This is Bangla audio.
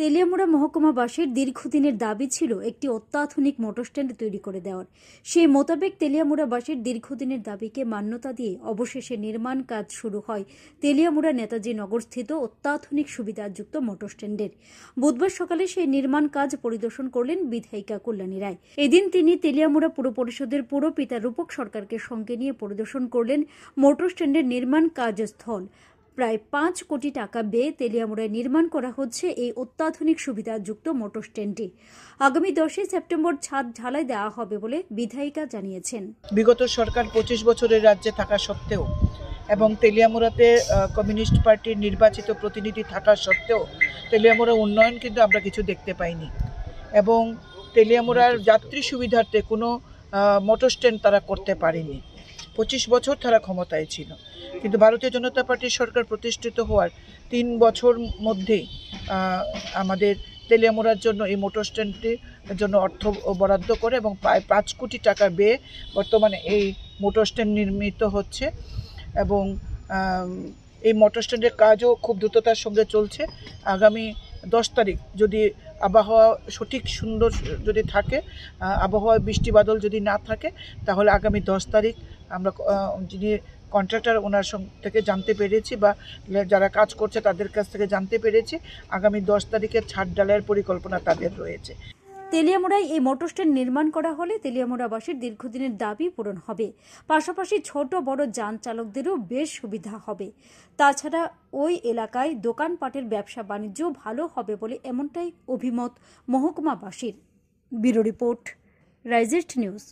তেলিয়ামুড়া মহকুমাবাসীর দীর্ঘদিনের দাবি ছিল একটি অত্যাধুনিক মোটরস্ট্যান্ড তৈরি করে দেওয়ার সেই মোতাবেক তেলিয়ামুড়াবাসীর দীর্ঘদিনের দাবিকে মান্যতা দিয়ে অবশেষে নির্মাণ কাজ শুরু হয় তেলিয়ামুড়া নেতাজি নগরস্থিত অত্যাধুনিক সুবিধাযুক্ত মোটরস্ট্যান্ডের বুধবার সকালে সেই নির্মাণ কাজ পরিদর্শন করলেন বিধায়িকা কল্যাণী রায় এদিন তিনি তেলিয়ামুড়া পুর পরিষদের পিতা রূপক সরকারকে সঙ্গে নিয়ে পরিদর্শন করলেন মোটরস্ট্যান্ডের নির্মাণ কাজস্থল প্রায় পাঁচ কোটি টাকা ব্যয়ে তেলিয়ামুড়ায় নির্মাণ করা হচ্ছে এই অত্যাধুনিক সুবিধাযুক্ত মোটর স্ট্যান্ডটি আগামী দশই সেপ্টেম্বর ছাদ ঢালাই দেওয়া হবে বলে বিধায়িকা জানিয়েছেন বিগত সরকার পঁচিশ বছরের রাজ্যে থাকা সত্ত্বেও এবং তেলিয়ামুড়াতে কমিউনিস্ট পার্টির নির্বাচিত প্রতিনিধি থাকা সত্ত্বেও তেলিয়ামুড়া উন্নয়ন কিন্তু আমরা কিছু দেখতে পাইনি এবং তেলিয়ামুড়ার যাত্রী সুবিধার্থে কোনো মোটর স্ট্যান্ড তারা করতে পারেনি পঁচিশ বছর তারা ক্ষমতায় ছিল কিন্তু ভারতীয় জনতা পার্টির সরকার প্রতিষ্ঠিত হওয়ার তিন বছর মধ্যেই আমাদের তেলিয়ামোড়ার জন্য এই মোটর স্ট্যান্ডটির জন্য অর্থ বরাদ্দ করে এবং প্রায় পাঁচ কোটি টাকা বেয়ে বর্তমানে এই মোটর স্ট্যান্ড নির্মিত হচ্ছে এবং এই মোটর স্ট্যান্ডের কাজও খুব দ্রুততার সঙ্গে চলছে আগামী দশ তারিখ যদি আবহাওয়া সঠিক সুন্দর যদি থাকে আবহাওয়া বৃষ্টি বাদল যদি না থাকে তাহলে আগামী দশ তারিখ আমরা যিনি কন্ট্রাক্টর ওনার থেকে জানতে পেরেছি বা যারা কাজ করছে তাদের কাছ থেকে জানতে পেরেছি আগামী দশ তারিখে ছাদ ডালের পরিকল্পনা তাদের রয়েছে তেলিয়ামুড়ায় এই মোটর স্ট্যান্ড নির্মাণ করা হলে তেলিয়ামুড়াবাসীর দীর্ঘদিনের দাবি পূরণ হবে পাশাপাশি ছোট বড় যান চালকদেরও বেশ সুবিধা হবে তাছাড়া ওই এলাকায় দোকানপাটের ব্যবসা বাণিজ্য ভালো হবে বলে এমনটাই অভিমত মহকুমাবাসীর ব্যুরো রিপোর্ট রাইজেস্ট নিউজ